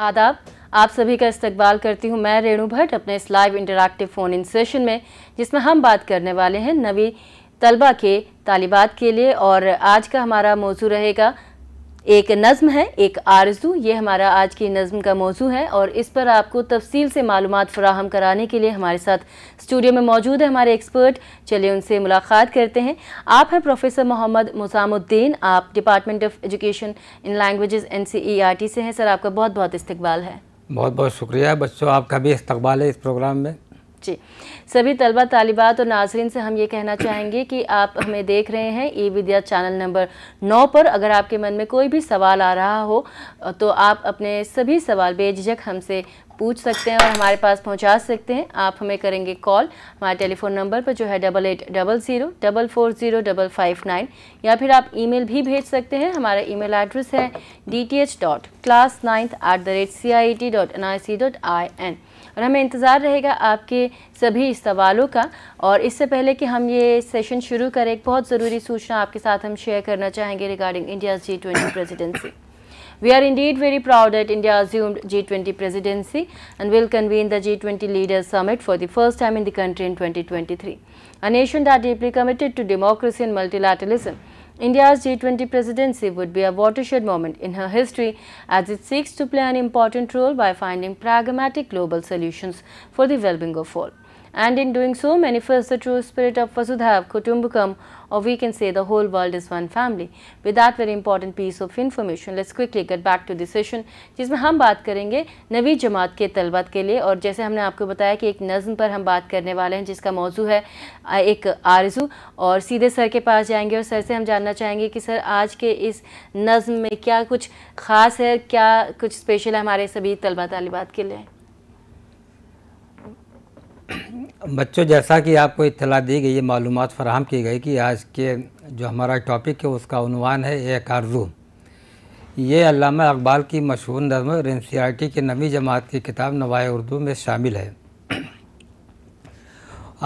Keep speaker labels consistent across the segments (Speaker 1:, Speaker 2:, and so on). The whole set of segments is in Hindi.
Speaker 1: आदाब आप सभी का इस्तकबाल करती हूँ मैं रेणु भट्ट अपने इस live interactive phone in session में जिसमें हम बात करने वाले हैं नवी तलबा के तालिबात के लिए और आज का हमारा मौजू रहेगा एक नज़म है एक आरजू ये हमारा आज की नज़म का मौजू है और इस पर आपको तफसील से मालूम फ़राहम कराने के लिए हमारे साथ स्टूडियो में मौजूद है हमारे एक्सपर्ट चलिए उनसे मुलाकात करते हैं आप हैं प्रोफेसर मोहम्मद मुसामुद्दीन आप department of education in languages से हैं सर आपका बहुत बहुत इस्तबाल है
Speaker 2: बहुत बहुत शुक्रिया बच्चों आपका भी इस्तबाल है इस प्रोग्राम में
Speaker 1: जी सभी तलबा तालिबात और नाजरन से हम ये कहना चाहेंगे कि आप हमें देख रहे हैं ई विद्या चैनल नंबर नौ पर अगर आपके मन में कोई भी सवाल आ रहा हो तो आप अपने सभी सवाल बेझिझक हमसे पूछ सकते हैं और हमारे पास पहुंचा सकते हैं आप हमें करेंगे कॉल हमारे टेलीफोन नंबर पर जो है double eight double zero double four zero double five nine या फिर आप ईमेल भी भेज सकते हैं हमारा ईमेल एड्रेस है D T H dot class ninth at the rate C I T dot N I C dot I N और हमें इंतज़ार रहेगा आपके सभी सवालों का और इससे पहले कि हम ये सेशन शुरू करें एक बहुत ज़रूरी सूचना आपके साथ हम शेयर करना चाहेंगे regarding India's G twenty presidency We are indeed very proud that India assumed G20 presidency and will convene the G20 Leaders Summit for the first time in the country in 2023. A nation that deeply committed to democracy and multilateralism India's G20 presidency would be a watershed moment in her history as it seeks to play an important role by finding pragmatic global solutions for the well-being of all. and in doing so manifests the true spirit of Vasudhaiv Kutumbakam or we can say the whole world is one family. With that very important piece of information, let's quickly get back to the session जिसमें हम बात करेंगे नवी जमात ke तलबा के लिए और जैसे हमने आपको बताया कि एक नज़म पर हम बात करने वाले हैं जिसका मौजू है एक आरजू और सीधे सर के पास जाएंगे और सर से हम जानना चाहेंगे कि सर आज के इस नज़म में क्या कुछ ख़ास है क्या कुछ स्पेशल है हमारे सभी तलबा तलबात के लिए
Speaker 2: बच्चों जैसा कि आपको इतला दी गई ये मालूम फ़राहम की गई कि आज के जो हमारा टॉपिक है उसका उनवान है एक आरजू ये अलामा अकबाल की मशहूर नज़म और एन सी आर टी की नवी जमात की किताब नवाए उर्दू में शामिल है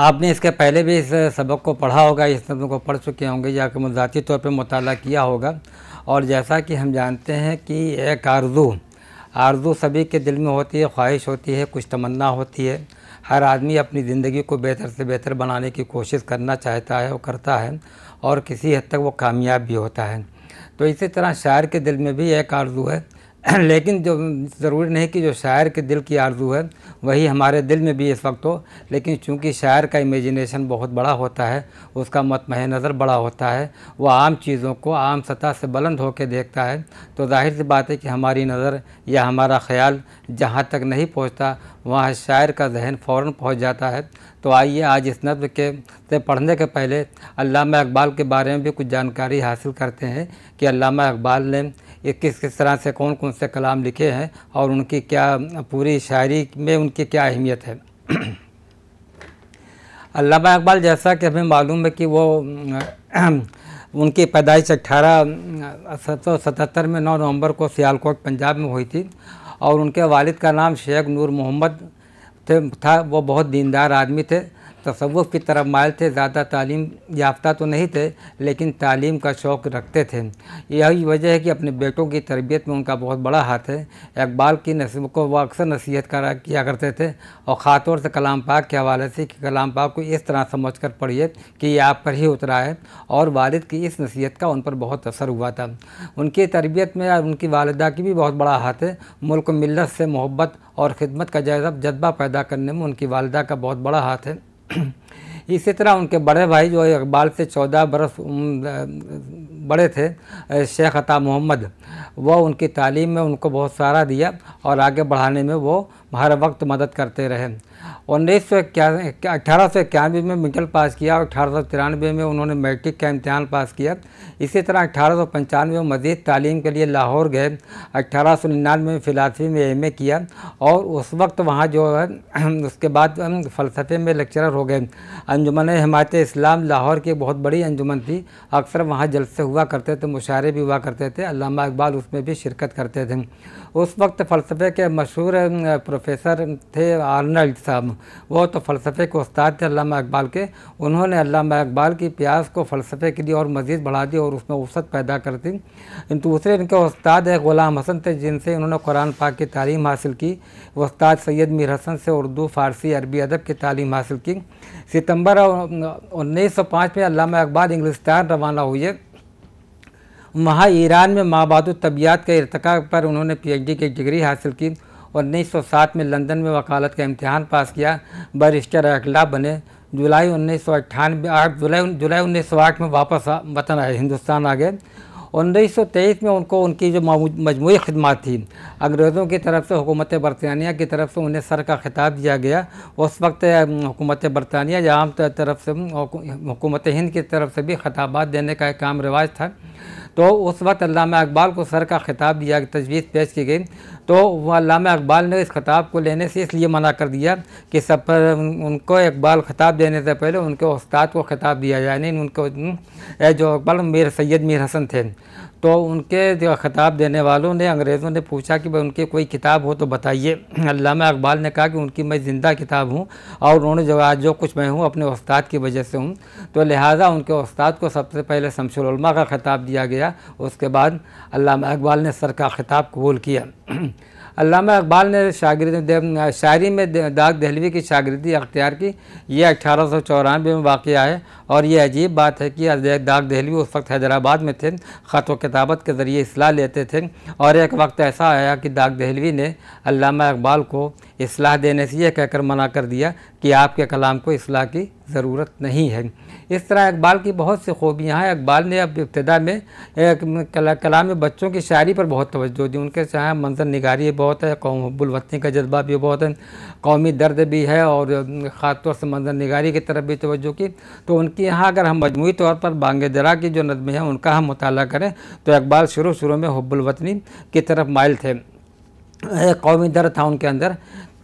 Speaker 2: आपने इसके पहले भी इस सबक को पढ़ा होगा इस नज़म को पढ़ चुके होंगे या कि ज़ाती तौर पर मुताल किया होगा और जैसा कि हम जानते हैं कि एक आरजू आरजू सभी के दिल में होती है ख्वाहिश होती है कुछ तमन्ना होती है हर आदमी अपनी ज़िंदगी को बेहतर से बेहतर बनाने की कोशिश करना चाहता है और करता है और किसी हद तक वो कामयाब भी होता है तो इसी तरह शायर के दिल में भी एक आर्जू है लेकिन जो ज़रूरी नहीं कि जो शायर के दिल की आरजू है वही हमारे दिल में भी इस वक्त हो लेकिन चूंकि शायर का इमेजिनेशन बहुत बड़ा होता है उसका मतमह नज़र बड़ा होता है वह आम चीज़ों को आम सतह से बुलंद होकर देखता है तो जाहिर सी बात है कि हमारी नज़र या हमारा ख्याल जहाँ तक नहीं पहुँचता वहाँ शायर का जहन फ़ौर पहुँच जाता है तो आइए आज इस नब्ज़ के से पढ़ने के पहले अकबाल इकबाल के बारे में भी कुछ जानकारी हासिल करते हैं कि अल्लामा इकबाल ने ये किस किस तरह से कौन कौन से कलाम लिखे हैं और उनकी क्या पूरी शायरी में उनकी क्या अहमियत है अलामा इकबाल जैसा कि हमें मालूम है कि वो उनकी पैदाइश अट्ठारह सौ सतहत्तर में नौ नवंबर को सियालकोट पंजाब में हुई थी और उनके वालिद का नाम शेख नूर मोहम्मद थे था वो बहुत दीनदार आदमी थे तसवुफ़ की तरफ मायल थे ज़्यादा तालीम याफ्ता तो नहीं थे लेकिन तालीम का शौक़ रखते थे यही वजह है कि अपने बेटों की तरबियत में उनका बहुत बड़ा हाथ है इकबाल की नस्ब को वह अक्सर नसीहत करा किया करते थे और खासतौर से कलाम पाक के हवाले से कि कलाम पाक को इस तरह समझ कर पढ़िए कि ये आप पर ही उतरा है और वालद की इस नसीहत का उन पर बहुत असर हुआ था उनकी तरबियत में और उनकी वालदा की भी बहुत बड़ा हाथ है मुल्क मिलत से मोहब्बत और ख़िदमत का जज्बा पैदा करने में उनकी वालदा का बहुत बड़ा हाथ है इसी तरह उनके बड़े भाई जो इकबाल से चौदह बरस बड़े थे शेख अता मोहम्मद वह उनकी तालीम में उनको बहुत सारा दिया और आगे बढ़ाने में वो हर वक्त मदद करते रहे उन्नीस सौ अठारह सौ इक्यानवे में मिडल पास किया और अठारह सौ तिरानवे में उन्होंने मैट्रिक का इम्तहान पास किया इसी तरह अठारह सौ पंचानवे में मजीद तालीम के लिए लाहौर गए अठारह सौ निन्यानवे में फ़िलासफ़ी में एम ए किया और उस वक्त वहाँ जो है उसके बाद फ़लसफ़े में लेक्चरर हो गए अंजुमन हमायत इस्लाम लाहौर की बहुत बड़ी अंजुमन थी अक्सर वहाँ जलसे हुआ करते थे मुशारे भी हुआ करते थे अलामा इकबाल उसमें भी शिरकत करते थे उस वक्त फ़लसफ़े के मशहूर प्रोफेसर थे आर्नल्ड साहब वो तो फ़लसफ़े के उस्ताद थे अलामा इकबाल के उन्होंने अलामा इकबाल की प्यास को फ़लसफ़े के लिए और मज़ीद बढ़ा दी और उसमें वसत पैदा कर दी दूसरे इनके उस्ताद है ग़ुलाम हसन थे जिनसे इन्होंने कुरान पाक की तालीम हासिल की उस्ताद सैद मीर हसन से उर्दू फ़ारसी अरबी अदब की तालीम हासिल की सितंबर उन्नीस सौ पाँच में अलामा इकबाल इंग्लिस्तान रवाना हुए वहाँ ईरान में माबाद तबियात के इरतका पर उन्होंने पीएचडी की डिग्री हासिल की और 1907 में लंदन में वकालत का इम्तहान पास किया बरिस्टर अखला बने जुलाई उन्नीस सौ अट्ठानवे आठ जुलाई जुलाई उन्नीस सौ आठ में वापस वतन आए हिंदुस्तान आ गए उन्नीस सौ तेईस में उनको उनकी जो मजमू खदमात थी अंग्रेज़ों की तरफ से हुकूमत बरतानिया की तरफ से उन्हें सर का खिताब दिया गया उस वक्त हुकूमत बरतानिया या आम तरफ से हुकूमत हिंद की तरफ से भी खिताबात देने का एक काम रिवाज था तो उस वक्त अलामा को सर का खिताब दिया तजवीज़ पेश की गई तो अलामा अकबाल ने इस खिताब को लेने से इसलिए मना कर दिया कि सब पर उनको इकबाल खिताब देने से पहले उनके उस्ताद को खिताब दिया जाए नहीं उनको जो अकबाल मीर सैद मीर हसन थे तो उनके ख़िताब देने वालों ने अंग्रेज़ों ने पूछा कि भाई उनकी कोई किताब हो तो बताइए अल्लामा अकबाल ने कहा कि उनकी मैं ज़िंदा किताब हूँ और उन्होंने जो आज जो कुछ मैं हूँ अपने उस्ताद की वजह से हूँ तो लिहाजा उनके उस्ताद को सबसे पहले शमशुलमा का ख़िताब दिया गया उसके बाद अकबाल ने सर का ख़िताब कबूल किया अलामा इकबाल ने शागिर शायरी में दाग दहलवी की शागिदी अख्तियार की यह अठारह सौ चौरानवे में वाक़ है और यह अजीब बात है कि दाग दहलवी उस वक्त हैदराबाद में थे ख़त व किताबत के ज़रिए असलाह लेते थे और एक वक्त ऐसा आया कि दाग दहलवी ने अलामा इकबाल को असलाह देने से यह कहकर मना कर दिया कि आपके कलाम को असलाह की ज़रूरत नहीं है इस तरह इकबाल की बहुत सी खूबियाँ हैं इकबाल ने अब इब्तदा में कला, कलाम में बच्चों की शायरी पर बहुत तवज्जो दी उनके चाहे मंजर निगारी बहुत है कौम हब्बुलवतनी का जज्बा भी बहुत है कौमी दर्द भी है और ख़ास तौर से मंजर निगारी की तरफ भी तोज्जो की तो उनके यहाँ अगर हम मजमू तौर पर बांग दरा की जो नदमें हैं उनका हम मुताल करें तो इकबाल शुरू शुरू में हब्बुलवतनी की तरफ माइल थे कौमी दर्द था उनके अंदर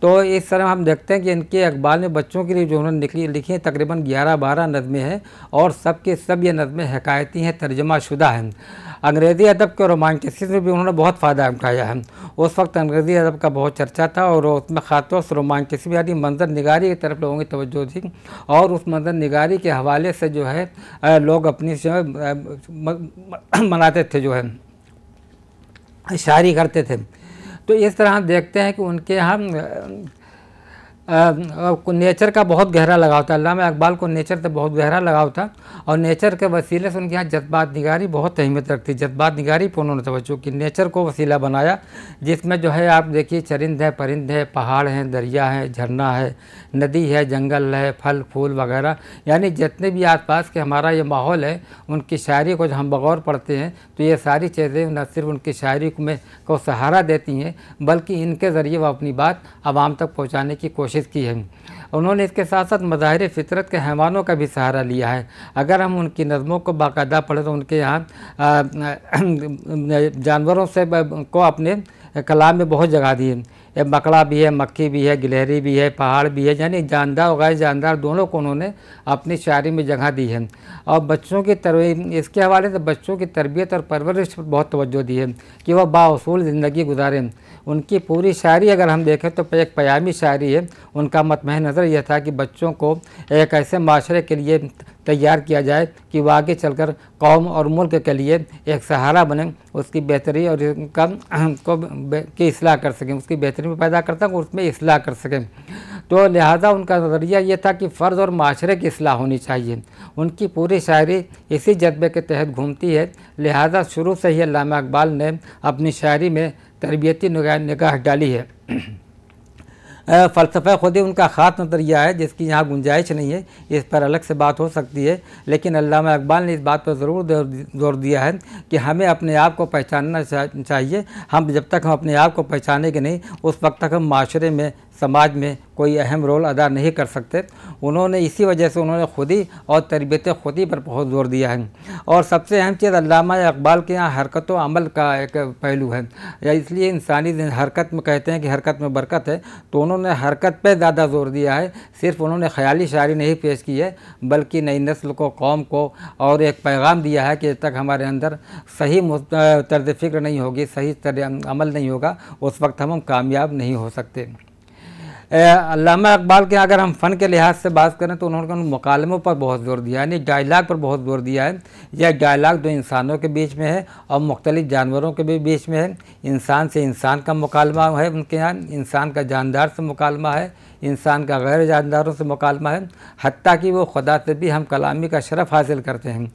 Speaker 2: तो इस तरह हम देखते हैं कि इनके अखबार में बच्चों के लिए जो उन्होंने लिखी लिखी हैं तकरीबन 11-12 नज़में हैं और सब के सब ये नज़में हकायती हैं तर्जमा शुदा हैं अंग्रेज़ी अदब के रोमांटिसिस में भी उन्होंने बहुत फ़ायदा उठाया है उस वक्त अंग्रेज़ी अदब का बहुत चर्चा था और उसमें ख़ासतौर से भी यानी मंजर निगारी की तरफ लोगों की तवज्जो थी और उस मंजर निगारी के हवाले से जो है लोग अपनी जो मनाते थे जो है शायरी करते थे तो इस तरह हम देखते हैं कि उनके यहाँ नेचर का बहुत गहरा लगाव था अल्लामा इकबाल को नेचर से बहुत गहरा लगाव था और नेचर के वसीले से उनके यहाँ जज्बात निगारी बहुत अहमियत रखती जज्बात निगारी पर उन्होंने तवज्जो की नेचर को वसीला बनाया जिसमें जो है आप देखिए चरिंद है परिंद है पहाड़ हैं दरिया है झरना है नदी है जंगल है फल फूल वगैरह यानी जितने भी पास के हमारा ये माहौल है उनकी शायरी को जब हम बगौर पढ़ते हैं तो ये सारी चीज़ें न सिर्फ उनकी शायरी में को सहारा देती हैं बल्कि इनके ज़रिए वह अपनी बात आवाम तक पहुँचाने की कोशिश कोशिश की है उन्होंने इसके साथ साथ मज़ाहिर फितरत के हैवानों का भी सहारा लिया है अगर हम उनकी नज़मों को बाकायदा पढ़ें तो उनके यहाँ जानवरों से को अपने कलाम में बहुत जगह दी है मकड़ा भी है मक्खी भी है गिलहरी भी है पहाड़ भी है यानी जानदार और गैर जानदार दोनों को उन्होंने अपनी शायरी में जगह दी है और बच्चों की तरव इसके हवाले से बच्चों की तरबियत और परवरिश पर बहुत तोज्जो दी है कि वह बासूल ज़िंदगी गुजारें उनकी पूरी शायरी अगर हम देखें तो एक पयामी शायरी है उनका मतमह नज़र यह था कि बच्चों को एक ऐसे माशरे के लिए तैयार किया जाए कि वह आगे चलकर कौम और मुल्क के लिए एक सहारा बने उसकी बेहतरी और उनका को की असलाह कर सकें उसकी बेहतरी में पैदा कर सकें उसमें असलाह कर सकें तो लिहाजा उनका नज़रिया ये था कि फ़र्ज़ और माशरे की असलाह होनी चाहिए उनकी पूरी शायरी इसी जज्बे के तहत घूमती है लिहाजा शुरू से ही अलामा इकबाल ने अपनी शायरी में तरबियती निगाह डाली है फ़लसफ़ा खुद ही उनका ख़ास नजरिया है जिसकी यहाँ गुंजाइश नहीं है इस पर अलग से बात हो सकती है लेकिन अल्लामा इकबाल ने इस बात पर ज़रूर जोर दिया है कि हमें अपने आप को पहचानना चाहिए हम जब तक हम अपने आप को पहचानेंगे नहीं उस वक्त तक हम माशरे में समाज में कोई अहम रोल अदा नहीं कर सकते उन्होंने इसी वजह से उन्होंने खुदी और तरबियत खुदी पर बहुत जोर दिया है और सबसे अहम चीज़ अलामा इकबाल के यहाँ हरकत व अमल का एक पहलू है या इसलिए इंसानी हरकत में कहते हैं कि हरकत में बरकत है तो उन्होंने हरकत पर ज़्यादा जोर दिया है सिर्फ उन्होंने ख्याली शायरी नहीं पेश की है बल्कि नई नस्ल को कौम को और एक पैगाम दिया है कि तक हमारे अंदर सही तर्ज फ़िक्र नहीं होगी सही तर अमल नहीं होगा उस वक्त हम कामयाब नहीं हो सकते अलामा इकबाल के अगर हम फ़न के लिहाज से बात करें तो उन्होंने मुकालमों पर बहुत जोर दिया यानी डायलाग पर बहुत जोर दिया है यह डायलाग दो इंसानों के बीच में है और मुख्तलिफ जानवरों के भी बीच में है इंसान से इंसान का मुकालमा है उनके यहाँ इंसान का जानदार से मुकालमा है इंसान का गैर जानदारों से मुकालमा है हती कि वो खुदा से भी हम कलामी का शरफ़ हासिल करते हैं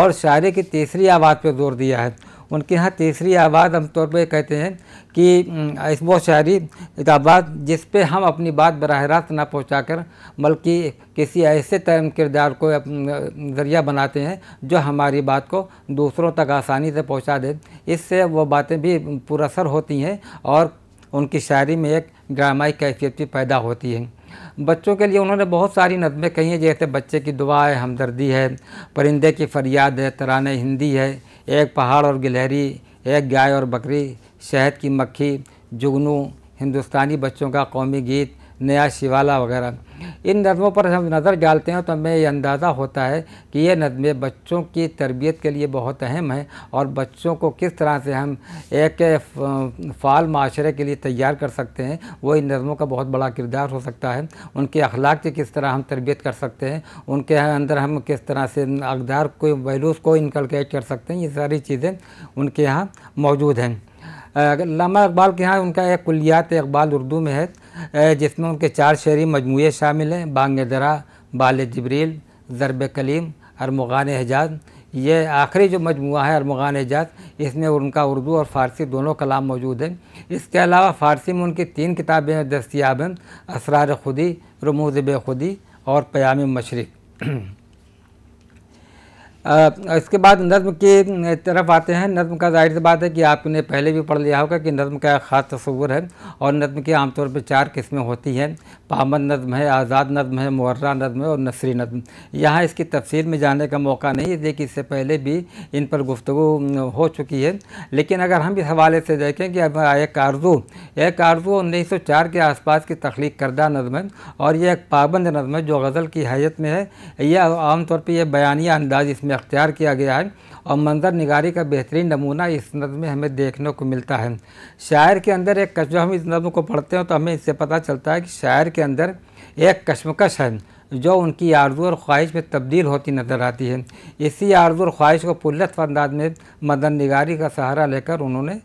Speaker 2: और शायरे की तीसरी आवाज़ पर जोर दिया है उनके यहाँ तीसरी आवाज़ आमतौर पर कहते हैं कि इस वो शायरी किताबात जिस पे हम अपनी बात बरह रास्त ना पहुँचा कर बल्कि किसी ऐसे तयम किरदार को ज़रिया बनाते हैं जो हमारी बात को दूसरों तक आसानी से पहुँचा दे इससे वो बातें भी पुरसर होती हैं और उनकी शायरी में एक ड्रामाई कैफियत भी पैदा होती है बच्चों के लिए उन्होंने बहुत सारी नज़में कही हैं जैसे बच्चे की दुआ है हमदर्दी है परिंदे की फरियाद है तरान हिंदी है एक पहाड़ और गिलहरी एक गाय और बकरी शहद की मक्खी जुगनू हिंदुस्तानी बच्चों का कौमी गीत नया शिवाला वगैरह इन नज़मों पर हम नज़र डालते हैं तो हमें ये अंदाज़ा होता है कि ये नज़में बच्चों की तरबियत के लिए बहुत अहम हैं और बच्चों को किस तरह से हम एक फ़ाल माशरे के लिए तैयार कर सकते हैं वो इन नज़मों का बहुत बड़ा किरदार हो सकता है उनके अखलाक की किस तरह हम तरबियत कर सकते हैं उनके अंदर हम किस तरह से अकदार को वैलूस को इनकलकेट कर सकते हैं ये सारी चीज़ें उनके यहाँ मौजूद हैं लामा इकबाल के यहाँ उनका एक कुलियात इकबाल उर्दू में है जिसमें उनके चार शहरी मजमू शामिल हैं बांग दरा बाल जबरील ज़रब कलीम अरमगान एजाज ये आखिरी जो मजमू है अरमगान एजाज इसमें उनका उर्दू और फ़ारसी दोनों कलाम मौजूद हैं इसके अलावा फ़ारसी में उनकी तीन किताबें दस्तियाब हैं असरार खुदी रमूज़ खुदी और प्याम मशरक़ इसके बाद नज़म की तरफ आते हैं नज़म का जाहिर सी बात है कि आपने पहले भी पढ़ लिया होगा कि नज़म का ख़ास तस्वूर है और नज़म की आमतौर पर चार किस्में होती हैं पाबंद नज़म है आज़ाद नज़म है मुर्रा नज़म है और नसरी नज़म यहाँ इसकी तफसील में जाने का मौका नहीं है कि इससे पहले भी इन पर गुफ्तु हो चुकी है लेकिन अगर हम इस हवाले से देखें कि अब एक आरजू एक आरजू उन्नीस सौ चार के आसपास की तख्लीक करदा नज़म है और यह एक पाबंद नज़म है जो गज़ल की हैत में है यह आमतौर पर यह बयानिया अंदाज इसमें अख्तियार किया गया है और मंजर निगारी का बेहतरीन नमूना इस नज़म में हमें देखने को मिलता है शायर के अंदर एक कश्म हम इस नज़म को पढ़ते हैं तो हमें इससे पता चलता है कि शायर के अंदर एक कश्मकश है जो उनकी आरजू और ख्वाहिश में तब्दील होती नज़र आती है इसी आरजू और ख्वाहिश को पुलत अंदाज में मदन निगारी का सहारा लेकर उन्होंने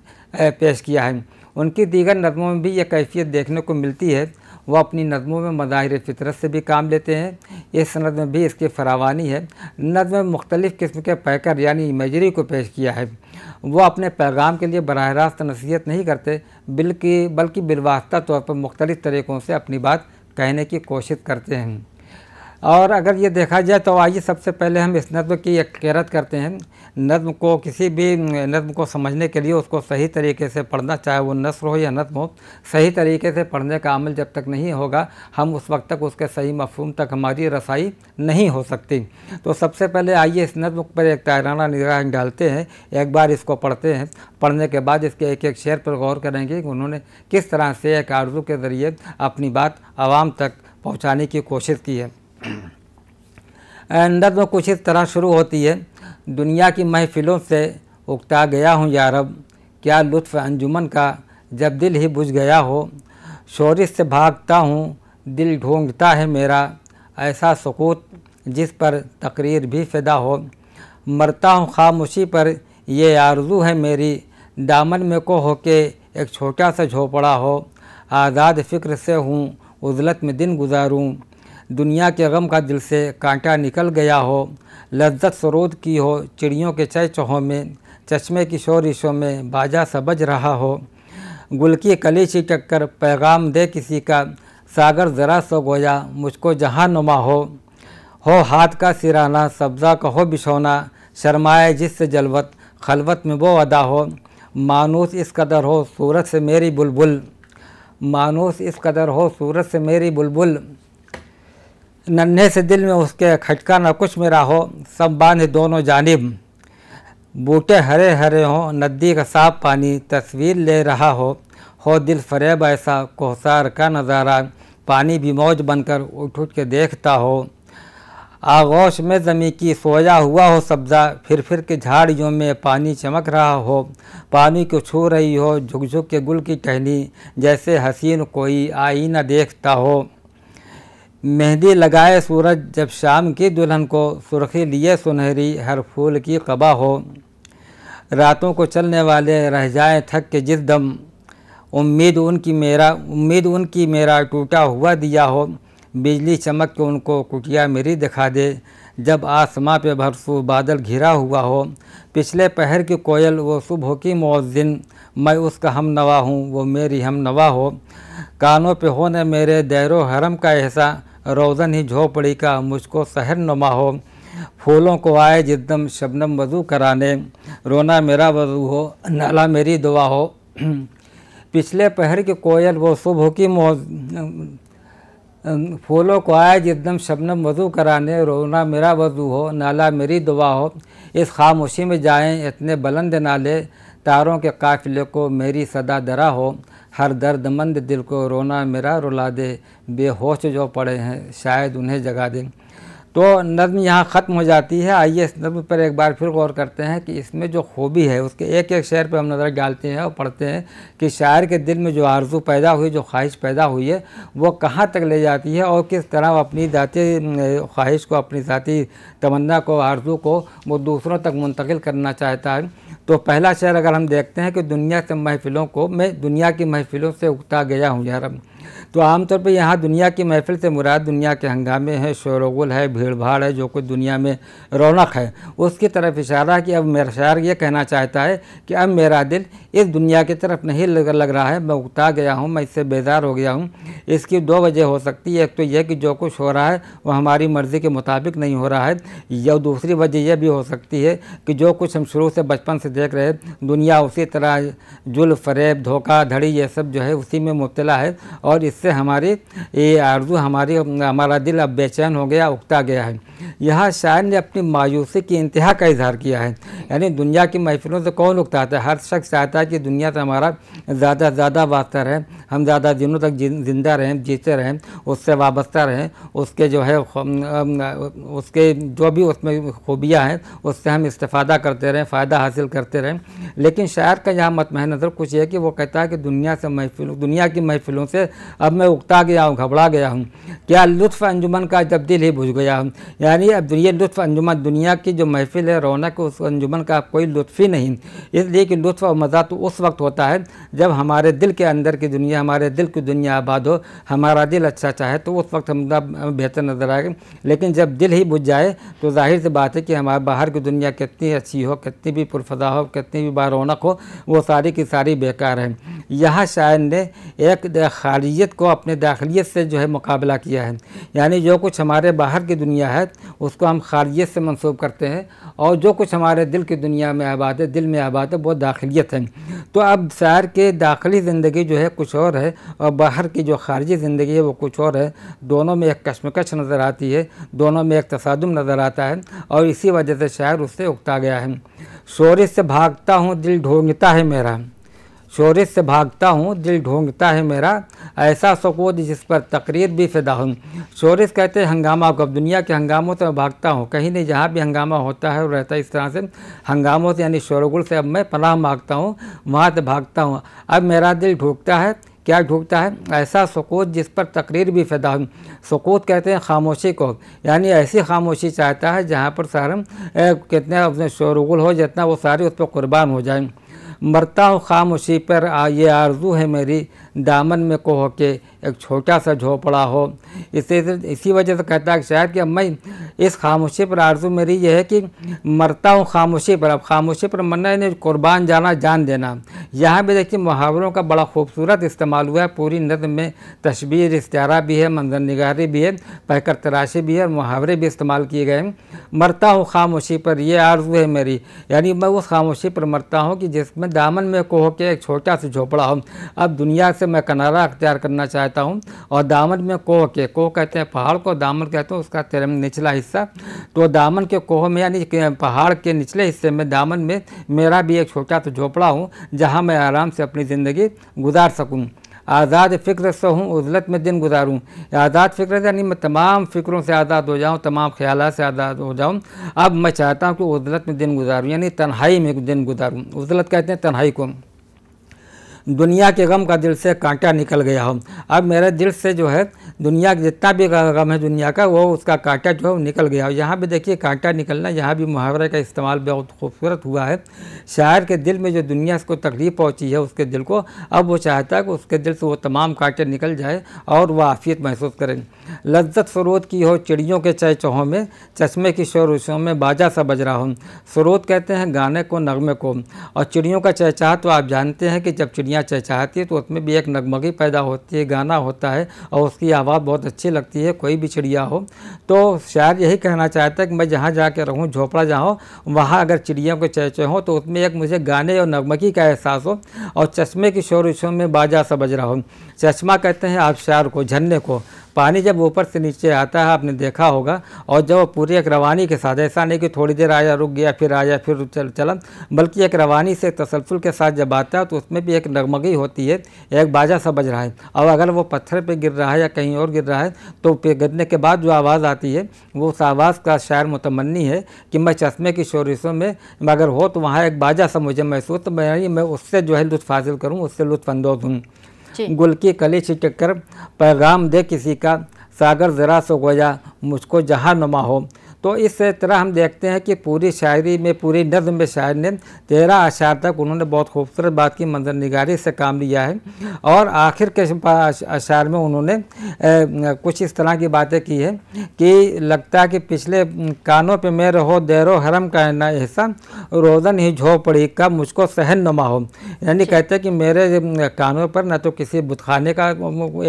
Speaker 2: पेश किया है उनकी दीगर नज़मों में भी यह कैफियत देखने को मिलती है वह अपनी नज़मों में मज़ाहिर फ़ितरत से भी काम लेते हैं इस सनत में भी इसकी फरावानी है नज़म में मुख्तलिफ़ किस्म के पैकर यानी इमेजरी को पेश किया है वह अपने पैगाम के लिए बरह रास्त नसीहत नहीं करते बल्कि बल्कि बिलवास्ता तौर पर मुख्तलिफ़ तरीक़ों से अपनी बात कहने की कोशिश करते हैं और अगर ये देखा जाए तो आइए सबसे पहले हम इस नज़म की एक कैरत करते हैं नजम को किसी भी नजम को समझने के लिए उसको सही तरीके से पढ़ना चाहे वो नसर हो या नज़म हो सही तरीके से पढ़ने का अमल जब तक नहीं होगा हम उस वक्त तक उसके सही मफहम तक हमारी रसाई नहीं हो सकती तो सबसे पहले आइए इस नज़म पर एक तायराना निगाह डालते हैं एक बार इसको पढ़ते हैं पढ़ने के बाद इसके एक एक शेर पर गौर करेंगे कि उन्होंने किस तरह से एक आर्जू के ज़रिए अपनी बात आवाम तक पहुँचाने की कोशिश की है नज्म तो कुछ इस तरह शुरू होती है दुनिया की महफिलों से उकता गया हूँ यारब क्या लुत्फ़ अंजुमन का जब दिल ही बुझ गया हो शोरिस से भागता हूँ दिल ढूंढता है मेरा ऐसा सकूत जिस पर तकरीर भी फ़िदा हो मरता हूँ खामोशी पर ये आरजू है मेरी दामन में को हो के एक छोटा सा झोपड़ा हो आज़ाद फ़िक्र से हूँ उजलत में दिन गुजारूँ दुनिया के गम का दिल से कांटा निकल गया हो लज्जत सरोद की हो चिड़ियों के चय चहों में चश्मे की शोरिशों में बाजा सबज रहा हो गुल की कली छिटक कर पैगाम दे किसी का सागर ज़रा सो गोया मुझको जहाँ नुमा हो हो हाथ का सिराना सब्ज़ा का हो बिछोना शर्माए जिससे जलवत खलवत में वो अदा हो मानूस इस कदर हो सूरत से मेरी बुलबुल मानूस इस कदर हो सूरत से मेरी बुलबुल नन्हे से दिल में उसके खटका न कुछ मेरा हो सब बांध दोनों जानब बूटे हरे हरे हो नदी का साफ पानी तस्वीर ले रहा हो हो दिल फरेब ऐसा कोहसार का नज़ारा पानी भी मौज बनकर उठ उठ के देखता हो आगोश में ज़मी की सोया हुआ हो सब्ज़ा फिर फिर के झाड़ियों में पानी चमक रहा हो पानी को छू रही हो झुकझुक के गुल की टहनी जैसे हसीन कोई आईना देखता हो मेहंदी लगाए सूरज जब शाम की दुल्हन को सुर्खी लिए सुनहरी हर फूल की कबा हो रातों को चलने वाले रह जाए थक के जिस दम उम्मीद उनकी मेरा उम्मीद उनकी मेरा टूटा हुआ दिया हो बिजली चमक के उनको कुटिया मेरी दिखा दे जब आसमां पे भरसू बादल घिरा हुआ हो पिछले पहर की कोयल वो सुबह की मौजिन मैं उसका हम नवा हूँ वो मेरी हम नवा हो कानों पे होने मेरे दैरो हरम का ऐसा रोज़न ही झोपड़ी का मुझको सहर नुमा हो फूलों को आए जिदम शबनम वजू कराने रोना मेरा वजू हो नाला मेरी दुआ हो पिछले पहर के कोयल वो सुबह की मौज फूलों को आए जिदम शबनम वजू कराने रोना मेरा वजू हो नाला मेरी दुआ हो इस खामोशी में जाएं इतने बुलंद नाले तारों के काफिले को मेरी सदा दरा हो हर दर्दमंद दिल को रोना मेरा रुला दे बेहोश जो पड़े हैं शायद उन्हें जगा दें तो नज़म यहाँ ख़त्म हो जाती है आइए इस नज़म पर एक बार फिर गौर करते हैं कि इसमें जो खूबी है उसके एक एक शेर पर हम नज़र डालते हैं और पढ़ते हैं कि शायर के दिल में जो आरजू पैदा हुई जो ख्वाहिश पैदा हुई है वो कहाँ तक ले जाती है और किस तरह वो अपनी ज़ाती ख्वाहिश को अपनी ज़ाती तमन्ना को आरजू को वो दूसरों तक मुंतकिल करना चाहता है तो पहला शेर अगर हम देखते हैं कि दुनिया से महफ़िलों को मैं दुनिया की महफ़िलों से उगता गया हूँ यार तो आमतौर पर यहाँ दुनिया की महफिल से मुराद दुनिया के हंगामे हैं शोरगुल है भीड़ भाड़ है जो कुछ दुनिया में रौनक है उसकी तरफ इशारा कि अब मेरा शायर यह कहना चाहता है कि अब मेरा दिल इस दुनिया की तरफ नहीं लग, लग रहा है मैं उगता गया हूँ मैं इससे बेजार हो गया हूँ इसकी दो वजह हो सकती है एक तो यह कि जो कुछ हो रहा है वह हमारी मर्ज़ी के मुताबिक नहीं हो रहा है या दूसरी वजह यह भी हो सकती है कि जो कुछ हम शुरू से बचपन से देख रहे दुनिया उसी तरह जुल फरेब धोखा धड़ी ये सब जो है उसी में मुबतला है और और इससे हमारी ये आरजू हमारी हमारा दिल अब बेचैन हो गया उगता गया है यहाँ शायर ने अपनी मायूसी की इंतहा का इजहार किया है यानी दुनिया की महफिलों से कौन उगता है हर शख्स चाहता है कि दुनिया से हमारा ज़्यादा ज़्यादा वास्ता रहे हम ज़्यादा दिनों तक जिंदा रहें जीते रहें उससे वाबस्ता रहें उसके जो है उसके जो भी उसमें खूबियाँ हैं उससे हम इस्ता करते रहें फ़ायदा हासिल करते रहें लेकिन शायर का यहाँ मतमह नज़र कुछ है कि वो कहता है कि दुनिया से महफिल दुनिया की महफिलों से अब मैं उगता गया हूँ घबरा गया हूँ क्या लुत्फ़ अंजुमन का जब दिल ही भुज गया हूँ यानी अब ये लुत्फ़ अंजुमन दुनिया की जो महफिल है रौनक उस अंजुमन का कोई लुत्फ़ ही नहीं इसलिए कि लुत्फ़ और मज़ा तो उस वक्त होता है जब हमारे दिल के अंदर की दुनिया हमारे दिल की दुनिया आबाद हो हमारा दिल अच्छा चाहे तो उस वक्त हम बेहतर नज़र आएगा लेकिन जब दिल ही बुझ जाए तो जाहिर सी बात है कि हमारे बाहर की दुनिया कितनी अच्छी हो कितनी भी पुरफा हो कितनी भी रौनक हो वो सारी की सारी बेकार है यहाँ शायर ने एक खाली दाखिलियत को अपने दाखिलियत से जो है मुकाबला किया है यानी जो कुछ हमारे बाहर की दुनिया है उसको हम खारियत से मनसूब करते हैं और जो कुछ हमारे दिल की दुनिया में आबाद है दिल में आबाद है वो दाखिलियत है तो अब शायर के दाखिली ज़िंदगी जो है कुछ और है और बाहर की जो खारजी ज़िंदगी है वो कुछ और है दोनों में एक कश्मकश नज़र आती है दोनों में एक तसादम नज़र आता है और इसी वजह से शायर उससे उगता गया है शोर से भागता हूँ दिल ढूंढता है मेरा शोरत से भागता हूँ दिल ढूंढता है मेरा ऐसा सकूत जिस पर तकरीर भी फिदा हूँ शोरत कहते हैं हंगामा को अब दुनिया के हंगामों से मैं भागता हूँ कहीं नहीं जहाँ भी हंगामा होता है और रहता है इस तरह से हंगामों से यानी शोरगुल से अब मैं पनाह मांगता हूँ वहाँ से भागता हूँ अब मेरा दिल ढूंढता है क्या ढूंढता है ऐसा सकूत जिस पर तकरीर भी फैदा हूँ सकूत कहते हैं खामोशी को यानी ऐसी खामोशी चाहता है जहाँ पर सारा कितने शोरगुल हो जितना वो सारी उस पर कुर्बान हो जाए मरता हूँ खामोशी पर आ ये आरजू है मेरी दामन में को हो के एक छोटा सा झोपड़ा हो इसे इसी वजह से कहता है कि शायद कि अब मैं इस खामोशी पर आरजू मेरी यह है कि मरता हूँ खामोशी पर अब खामोशी पर मरना इन्हें कुर्बान जाना जान देना यहाँ भी देखिए मुहावरों का बड़ा खूबसूरत इस्तेमाल हुआ है पूरी नज्म में तस्वीर इश्तारा भी है मंजर निगारी भी है पहकर तराशी भी है और मुहावरे भी इस्तेमाल किए गए मरता हूँ खामोशी पर यह आरजू है मेरी यानी मैं उस खामोशी पर मरता हूँ कि जिसमें दामन में को हो के एक छोटा सा झोपड़ा हो अब दुनिया से से मैं कनारा अख्तियार करना चाहता हूँ और दामन में कोह के कोह कहते हैं पहाड़ को दामन कहते हैं उसका में निचला हिस्सा तो दामन के कोह में यानी पहाड़ के निचले हिस्से में दामन में मेरा भी एक छोटा तो झोपड़ा हूँ जहाँ मैं आराम से अपनी ज़िंदगी गुजार सकूँ आज़ाद फ़िक्र से हूँ उजलत में दिन गुजारूँ आज़ाद फ़िक्र से यानी मैं तमाम फ़िक्रों से आज़ाद हो जाऊँ तमाम ख्याल से आज़ाद हो जाऊँ अब मैं चाहता हूँ कि उजलत में दिन गुजारूँ यानी तन्हाई में दिन गुजारूँ उजलत कहते हैं तन्हाई को दुनिया के गम का दिल से कांटा निकल गया हो अब मेरे दिल से जो है दुनिया का जितना भी गम है दुनिया का वो उसका कांटा जो है वो निकल गया और यहाँ भी देखिए कांटा निकलना यहाँ भी मुहावरे का इस्तेमाल बहुत खूबसूरत हुआ है शायर के दिल में जो दुनिया उसको तकलीफ पहुँची है उसके दिल को अब वो चाहता है कि उसके दिल से वो तमाम कांटे निकल जाए और वह आफियत महसूस करें लज्जत स्रोत की हो चिड़ियों के चहों में चश्मे की शोर शो में बाजा सा बज रहा हो स्रोत कहते हैं गाने को नगमे को और चिड़ियों का चहचाह तो आप जानते हैं कि जब चिड़ियाँ चहचहाती है तो उसमें भी एक नगमगी पैदा होती है गाना होता है और उसकी आवाज़ बहुत अच्छी लगती है कोई भी चिड़िया हो तो शायर यही कहना चाहता है कि मैं जहाँ जा कर रहूँ झोपड़ा जहाँ हो वहाँ अगर चिड़िया के चहचे हो तो उसमें एक मुझे गाने और नगमकी का एहसास हो और चश्मे की शोर में बाजा सा बज रहा हो चश्मा कहते हैं आप शायर को झरने को पानी जब ऊपर से नीचे आता है आपने देखा होगा और जब वो पूरी एक रवानी के साथ ऐसा नहीं कि थोड़ी देर आया रुक गया फिर आया फिर चल चला बल्कि एक रवानी से तसलसल के साथ जब आता है तो उसमें भी एक नगमगी होती है एक बाजा सा बज रहा है और अगर वो पत्थर पर गिर रहा है या कहीं और गिर रहा है तो गिरने के बाद जो आवाज़ आती है वो उस आवाज़ का शायर मुतमनी है कि मैं चश्मे की शोरिशों में मगर हो तो वहाँ एक बाजा सा मुझे महसूस तो मैं उससे जो है लुत्फ़ हासिल करूँ उससे लुत्फ़ानंदोज़ हूँ गुल की कली छिटक कर पैगाम दे किसी का सागर ज़रा सो गोया मुझको जहाँ नुमा हो तो इस तरह हम देखते हैं कि पूरी शायरी में पूरी नज़म में शायर ने तेरह अशार तक उन्होंने बहुत खूबसूरत बात की मंजर निगारी से काम लिया है और आखिर के अशार में उन्होंने कुछ इस तरह की बातें की है कि लगता है कि पिछले कानों पे मैं रहो देरो हरम का ना ऐसा रोज़न ही झोपड़ी का मुझको सहन नमा हो यानी कहते हैं कि मेरे कानों पर ना तो किसी बुतखाने का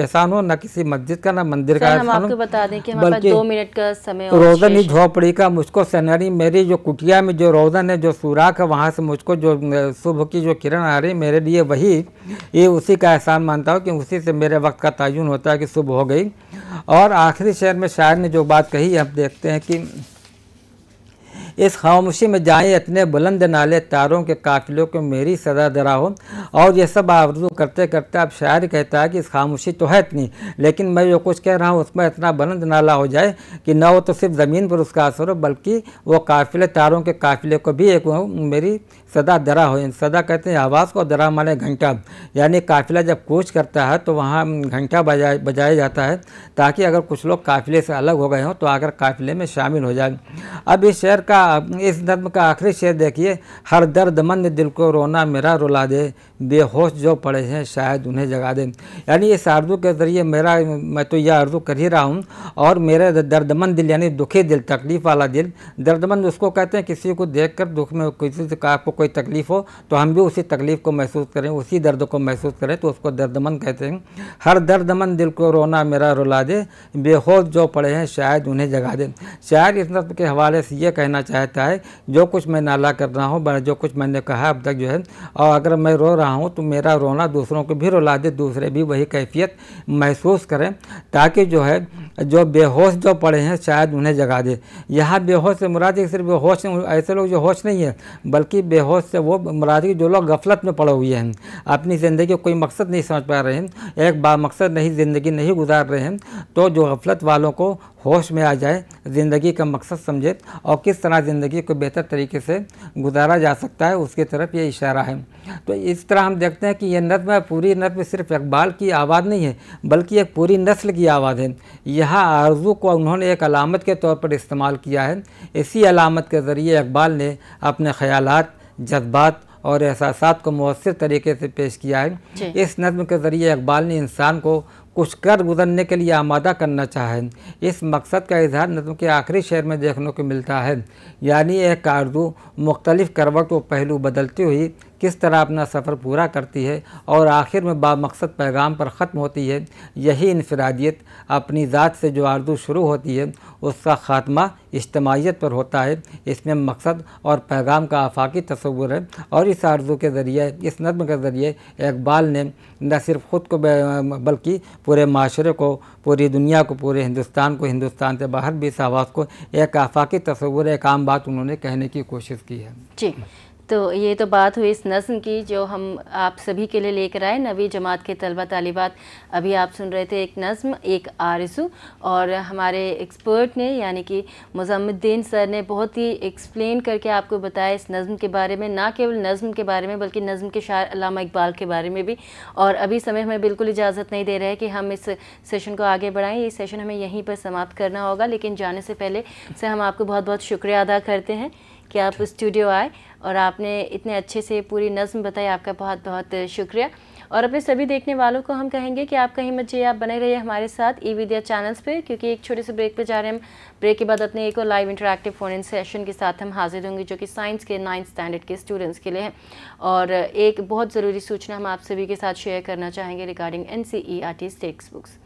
Speaker 2: एहसान हो ना किसी मस्जिद का ना मंदिर का एहसान हो
Speaker 1: बता दें कि बल्कि दो मिनट का समय रोज़न ही झो
Speaker 2: झोपड़ी का मुझको सनहरी मेरी जो कुटिया में जो रोदन है जो सुराख है वहाँ से मुझको जो सुबह की जो किरण आ रही मेरे लिए वही ये उसी का एहसान मानता हूँ कि उसी से मेरे वक्त का तयन होता है कि सुबह हो गई और आखिरी शेर में शायर ने जो बात कही अब देखते हैं कि इस खामोशी में जाएं इतने बुलंद नाले तारों के काफिलों को मेरी सदा दरा हो और ये सब आवरू करते करते अब शायर कहता है कि इस खामोशी तो है इतनी लेकिन मैं जो कुछ कह रहा हूँ उसमें इतना बुलंद नाला हो जाए कि न वो तो सिर्फ ज़मीन पर उसका असर हो बल्कि वो काफिले तारों के काफिले को भी एक मेरी सदा दरा हो सदा कहते हैं आवाज़ को दरा माने घंटा यानी काफिला जब कूच करता है तो वहाँ घंटा बजाया बजाया जाता है ताकि अगर कुछ लोग काफिले से अलग हो गए हों तो आकर काफिले में शामिल हो जाए अब इस शेर का इस नदम का आखिरी शेर देखिए हर दर्द मंद दिल को रोना मेरा रुला दे बेहोश जो पड़े हैं शायद उन्हें जगा दें यानी इस आर्जू के ज़रिए मेरा मैं तो यह आर्जू कर ही रहा हूँ और मेरे दर्दमंद दिल यानी दुखी दिल तकलीफ़ वाला दिल दर्दमंद उसको कहते हैं किसी को देख कर दुख में किसी से आपको कोई तकलीफ़ हो तो हम भी उसी तकलीफ़ को महसूस करें उसी दर्द को महसूस करें तो उसको दर्दमंद कहते हैं हर दर्दमंद दिल को रोना मेरा रुला दे बेहोश जो पड़े हैं शायद उन्हें जगा दें शायद इस नस्ल के हवाले से ये कहना चाहता है जो कुछ मैं नाला कर रहा हूँ जो कुछ मैंने कहा अब तक जो है और अगर मैं रो रहा हूँ तो मेरा रोना दूसरों को भी रुला दे दूसरे भी वही कैफियत महसूस करें ताकि जो है जो बेहोश जो पड़े हैं शायद उन्हें जगा दे यहाँ बेहोश से मुराद सिर्फ बेहोश ऐसे लोग जो होश नहीं है बल्कि बेहोश से वो मुराद की जो लोग गफलत में पड़े हुए हैं अपनी ज़िंदगी को कोई मकसद नहीं समझ पा रहे हैं एक बा मकसद नहीं ज़िंदगी नहीं गुजार रहे हैं तो जो गफलत वालों को होश में आ जाए ज़िंदगी का मकसद समझे और किस तरह ज़िंदगी को बेहतर तरीके से गुजारा जा सकता है उसकी तरफ ये इशारा है तो इस तरह तरह हम देखते हैं कि यह नृत्य पूरी नृत्य सिर्फ इकबाल की आवाज़ नहीं है बल्कि एक पूरी नस्ल की आवाज़ है यह आरजू को उन्होंने एक अलामत के तौर पर इस्तेमाल किया है इसी अलामत के ज़रिए इकबाल ने अपने ख्याल जज्बात और एहसास को मौसर तरीके से पेश किया है इस नज्म के ज़रिए इकबाल ने इंसान को कुछ कर गुजरने के लिए आमादा करना चाहे इस मकसद का इजहार नज्म के आखिरी शेर में देखने को मिलता है यानी एक आरजू मुख्तलिफ करवट व पहलू बदलती हुई किस तरह अपना सफ़र पूरा करती है और आखिर में बामकसद पैगाम पर ख़त्म होती है यही इनफरादियत अपनी ज़ात से जो आर्जू शुरू होती है उसका ख़ात्मा इज्तमाहीत पर होता है इसमें मकसद और पैगाम का आफाकी तस्वुर है और इस आर्जू के ज़रिए इस नदम के ज़रिए इकबाल ने न सिर्फ ख़ुद को बल्कि पूरे माशरे को पूरी दुनिया को पूरे हिंदुस्तान को हिंदुस्तान से बाहर भी इस आवाज़ को एक आफाकी तस्वुर एक आम बात उन्होंने कहने की कोशिश की है
Speaker 1: जी तो ये तो बात हुई इस नज़म की जो हम आप सभी के लिए लेकर आए नवी जमात के तलबा तलबात अभी आप सुन रहे थे एक नज़म एक आरजू और हमारे एक्सपर्ट ने यानी कि मुजम्मद्दीन सर ने बहुत ही एक्सप्लेन करके आपको बताया इस नज़म के बारे में ना केवल नज़म के बारे में बल्कि नज़म के शायर अलामा इकबाल के बारे में भी और अभी समय हमें बिल्कुल इजाज़त नहीं दे रहा है कि हम इस सेशन को आगे बढ़ाएँ ये सेशन हमें यहीं पर समाप्त करना होगा लेकिन जाने से पहले से हम आपको बहुत बहुत शुक्रिया अदा करते हैं कि आप स्टूडियो आए और आपने इतने अच्छे से पूरी नज़म बताई आपका बहुत बहुत शुक्रिया और अपने सभी देखने वालों को हम कहेंगे कि आप कहीं मत जाइए आप बने रहिए हमारे साथ ई विद्या चैनल्स पे क्योंकि एक छोटे से ब्रेक पे जा रहे हैं हम ब्रेक के बाद अपने एक और live interactive phone in session के साथ हम हाजिर होंगे जो कि साइंस के नाइन्थ स्टैंडर्ड के स्टूडेंट्स के लिए हैं और एक बहुत ज़रूरी सूचना हम आप सभी के साथ शेयर करना चाहेंगे regarding N C E R T textbooks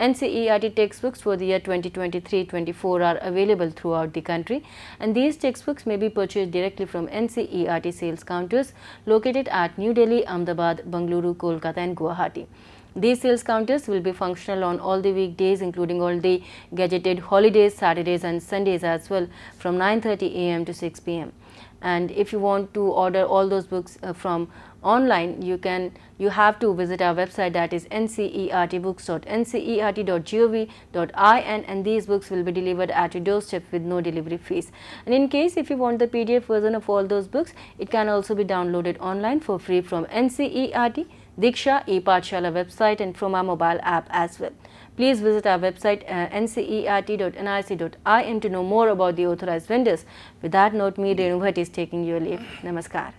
Speaker 1: NCERT textbooks for the year 2023-24 are available throughout the country and these textbooks may be purchased directly from NCERT sales counters located at New Delhi, Ahmedabad, Bangalore, Kolkata and Guwahati. These sales counters will be functional on all the weekdays including all the gadgeted holidays, Saturdays and Sundays as well from 9.30 am to 6 pm. And if you want to order all those books uh, from online you can you have to visit our website that is ncertbooks.ncert.gov.in and these books will be delivered at your doorstep with no delivery fees and in case if you want the pdf version of all those books it can also be downloaded online for free from ncert Diksha e-Partshala website and from our mobile app as well. Please visit our website uh, ncert.nic.in to know more about the authorized vendors. With that note, me Renuvat is taking your leave. Namaskar.